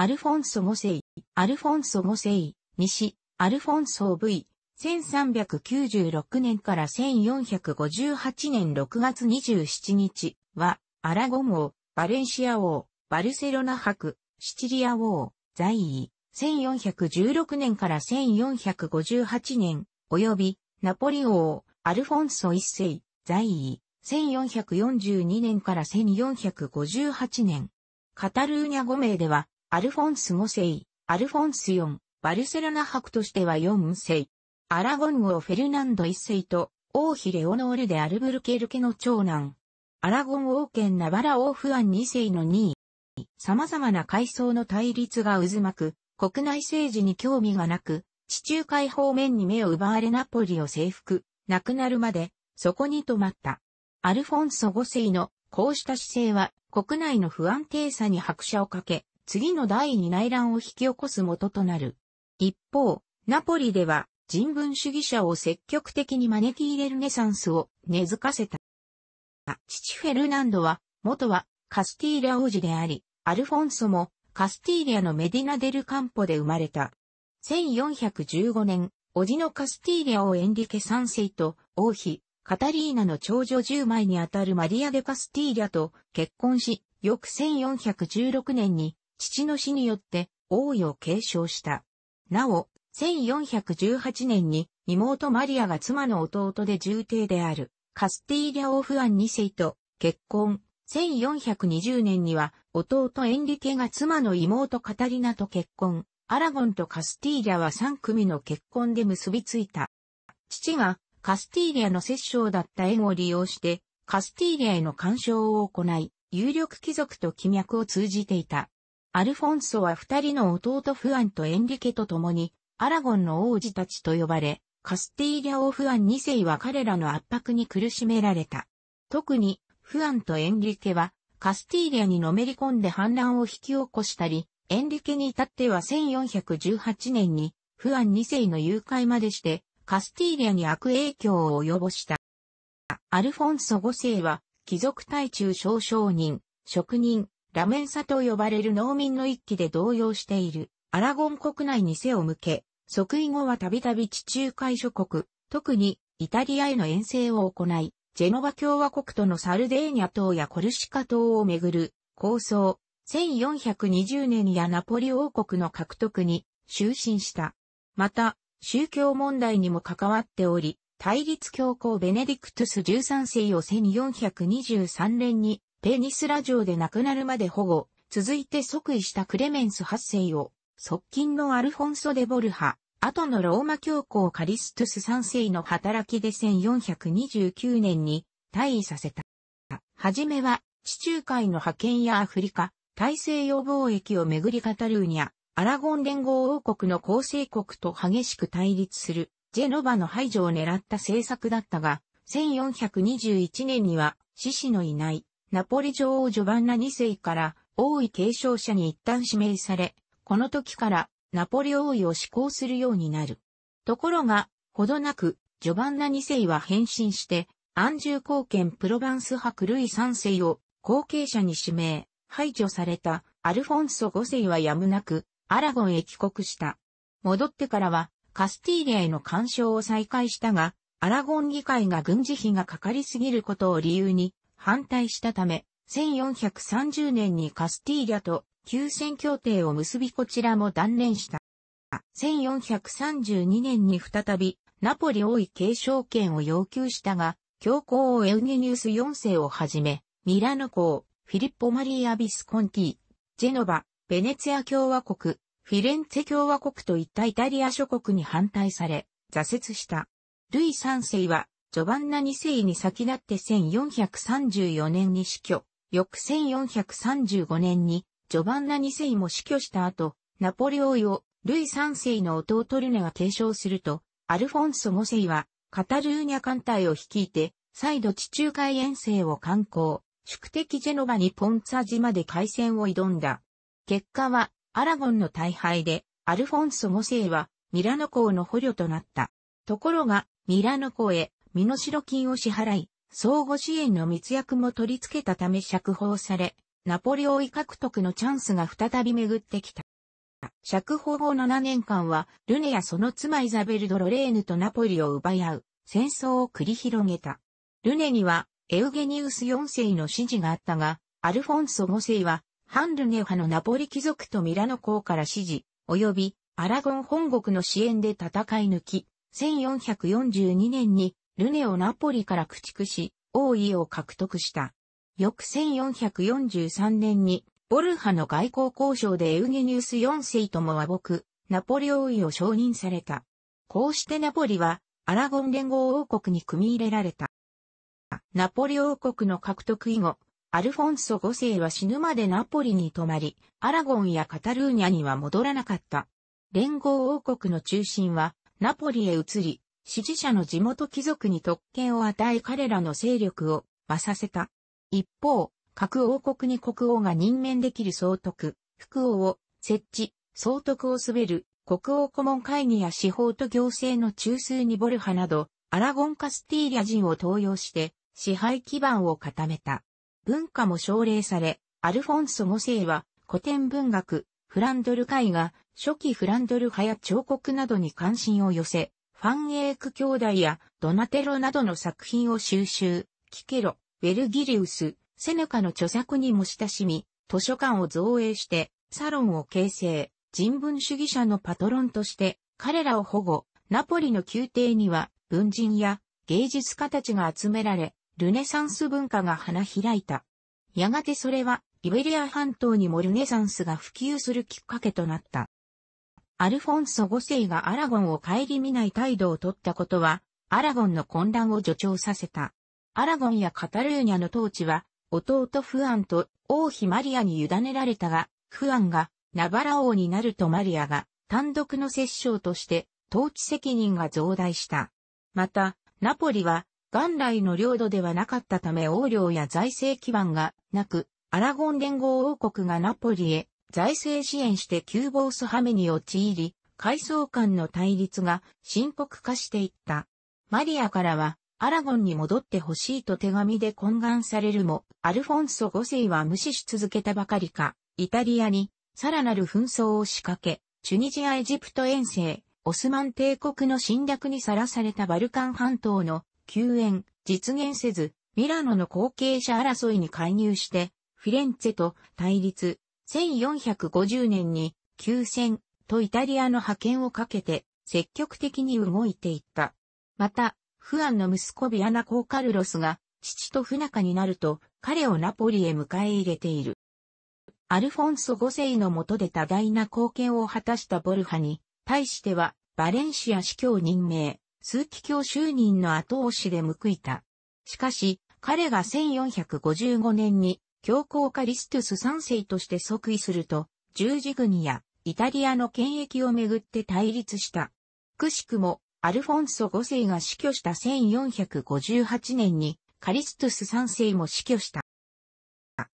アルフォンソ5世、アルフォンソ5世、西、アルフォンソ V、1396年から1458年6月27日は、アラゴン王、バレンシア王、バルセロナ博、シチリア王、在位、1416年から1458年、及び、ナポリ王、アルフォンソ一世、在位、1442年から1458年。カタルーニャ5名では、アルフォンス5世、アルフォンス4、バルセロナ伯としては4世。アラゴン王フェルナンド1世と、王妃レオノールでアルブルケル家の長男。アラゴン王権ナバラ王フアン2世の2位。様々な階層の対立が渦巻く、国内政治に興味がなく、地中海方面に目を奪われナポリを征服、亡くなるまで、そこに止まった。アルフォンソ5世のこうした姿勢は国内の不安定さに拍車をかけ、次の第二内乱を引き起こす元となる。一方、ナポリでは人文主義者を積極的に招き入れるネサンスを根付かせた。父フェルナンドは、元はカスティーリア王子であり、アルフォンソもカスティーリアのメディナデルカンポで生まれた。1415年、叔父のカスティーリアをエンリケ三世と王妃、カタリーナの長女10枚にあたるマリア・デ・カスティーリアと結婚し、翌1416年に父の死によって王位を継承した。なお、1418年に妹マリアが妻の弟で重帝であるカスティーリャ王フアン2世と結婚。1420年には弟エンリケが妻の妹カタリナと結婚。アラゴンとカスティーリャは3組の結婚で結びついた。父がカスティーリャの摂政だった縁を利用してカスティーリャへの干渉を行い、有力貴族と気脈を通じていた。アルフォンソは二人の弟フアンとエンリケと共に、アラゴンの王子たちと呼ばれ、カスティーリャ王フアン二世は彼らの圧迫に苦しめられた。特に、フアンとエンリケは、カスティーリャにのめり込んで反乱を引き起こしたり、エンリケに至っては1418年に、フアン二世の誘拐までして、カスティーリャに悪影響を及ぼした。アルフォンソ五世は、貴族対中小商人、職人、ラメンサと呼ばれる農民の一揆で動揺しているアラゴン国内に背を向け、即位後はたびたび地中海諸国、特にイタリアへの遠征を行い、ジェノバ共和国とのサルデーニャ島やコルシカ島をめぐる構想、1420年やナポリ王国の獲得に就寝した。また、宗教問題にも関わっており、対立教皇ベネディクトゥス13世を1423年にペニスラ城で亡くなるまで保護、続いて即位したクレメンス8世を、側近のアルフォンソ・デ・ボルハ、後のローマ教皇カリストゥス3世の働きで1429年に退位させた。はじめは、地中海の覇権やアフリカ、大西洋貿易をめぐりカタルーニャ、アラゴン連合王国の構成国と激しく対立する、ジェノバの排除を狙った政策だったが、1421年には、獅子のいないナポリ女王ジョバンナ2世から王位継承者に一旦指名され、この時からナポリ王位を施行するようになる。ところが、ほどなく、ジョバンナ2世は変身して、安住貢献プロヴァンス博類3世を後継者に指名、排除されたアルフォンソ5世はやむなく、アラゴンへ帰国した。戻ってからは、カスティーリアへの干渉を再開したが、アラゴン議会が軍事費がかかりすぎることを理由に、反対したため、1430年にカスティーリャと休戦協定を結びこちらも断念した。1432年に再びナポリ王位継承権を要求したが、教皇をエウゲニウス4世をはじめ、ミラノ公、フィリッポ・マリー・ア・ビスコンティ、ジェノバ、ベネツィア共和国、フィレンツェ共和国といったイタリア諸国に反対され、挫折した。ルイ3世はジョバンナ2世に先立って1434年に死去、翌1435年にジョバンナ2世も死去した後、ナポレオイをルイ3世の弟ルネが継承すると、アルフォンソ5世はカタルーニャ艦隊を率いて、再度地中海遠征を観光、宿敵ジェノバにポンツァ島で海戦を挑んだ。結果はアラゴンの大敗で、アルフォンソ5世はミラノ港の捕虜となった。ところが、ミラノ港へ身代金を支払い、相互支援の密約も取り付けたため釈放され、ナポレ王位獲得のチャンスが再び巡ってきた。釈放後7年間は、ルネやその妻イザベル・ド・ロレーヌとナポリを奪い合う、戦争を繰り広げた。ルネには、エウゲニウス4世の支持があったが、アルフォンソ5世は、反ルネ派のナポリ貴族とミラノ公から支持、及び、アラゴン本国の支援で戦い抜き、1442年にルネをナポリから駆逐し、王位を獲得した。翌1443年に、ボルハの外交交渉でエウゲニウス4世とも和睦、ナポリ王位を承認された。こうしてナポリは、アラゴン連合王国に組み入れられた。ナポリ王国の獲得以後、アルフォンソ5世は死ぬまでナポリに泊まり、アラゴンやカタルーニャには戻らなかった。連合王国の中心はナポリへ移り、支持者の地元貴族に特権を与え彼らの勢力を増させた。一方、各王国に国王が任免できる総督、副王を設置、総督を滑る、国王顧問会議や司法と行政の中枢にボルハなど、アラゴンカスティーリア人を登用して支配基盤を固めた。文化も奨励され、アルフォンソ5世は古典文学、フランドル絵画、初期フランドル派や彫刻などに関心を寄せ、ファンエーク兄弟やドナテロなどの作品を収集、キケロ、ベルギリウス、セネカの著作にも親しみ、図書館を造営して、サロンを形成、人文主義者のパトロンとして、彼らを保護、ナポリの宮廷には、文人や芸術家たちが集められ、ルネサンス文化が花開いた。やがてそれは、イベリア半島にもルネサンスが普及するきっかけとなった。アルフォンソ5世がアラゴンを顧みない態度をとったことは、アラゴンの混乱を助長させた。アラゴンやカタルーニャの統治は、弟フアンと王妃マリアに委ねられたが、フアンがナバラ王になるとマリアが単独の摂政として統治責任が増大した。また、ナポリは元来の領土ではなかったため王領や財政基盤がなく、アラゴン連合王国がナポリへ財政支援して急防スハメに陥り、階層間の対立が深刻化していった。マリアからは、アラゴンに戻ってほしいと手紙で懇願されるも、アルフォンソ5世は無視し続けたばかりか、イタリアに、さらなる紛争を仕掛け、チュニジアエジプト遠征、オスマン帝国の侵略にさらされたバルカン半島の救援、実現せず、ミラノの後継者争いに介入して、フィレンツェと対立、1450年に、休戦とイタリアの派遣をかけて、積極的に動いていった。また、フアンの息子ビアナコーカルロスが、父と不仲になると、彼をナポリへ迎え入れている。アルフォンソ5世の下で多大な貢献を果たしたボルハに、対しては、バレンシア司教任命、数期教就任の後押しで報いた。しかし、彼が1455年に教皇カリストゥス3世として即位すると、十字軍やイタリアの権益をめぐって対立した。くしくも、アルフォンソ5世が死去した1458年に、カリストゥス3世も死去した。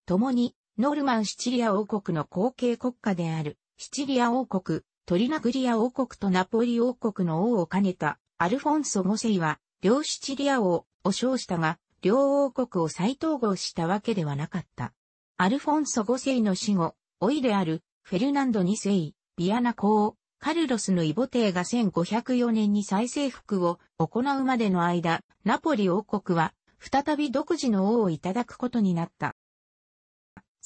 共に、ノルマン・シチリア王国の後継国家である、シチリア王国、トリナグリア王国とナポリ王国の王を兼ねたアルフォンソ5世は、両シチリア王を称したが、両王国を再統合したわけではなかった。アルフォンソ5世の死後、老いであるフェルナンド2世、ビアナ公、カルロスのイボ帝が1504年に再征服を行うまでの間、ナポリ王国は再び独自の王をいただくことになった。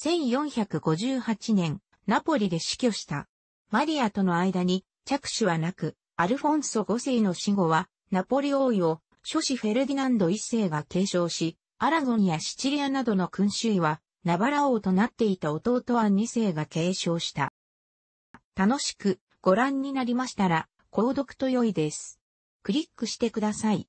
1458年、ナポリで死去した。マリアとの間に着手はなく、アルフォンソ5世の死後はナポリ王位を諸子フェルディナンド一世が継承し、アラゴンやシチリアなどの君主位は、ナバラ王となっていた弟は二世が継承した。楽しくご覧になりましたら、購読と良いです。クリックしてください。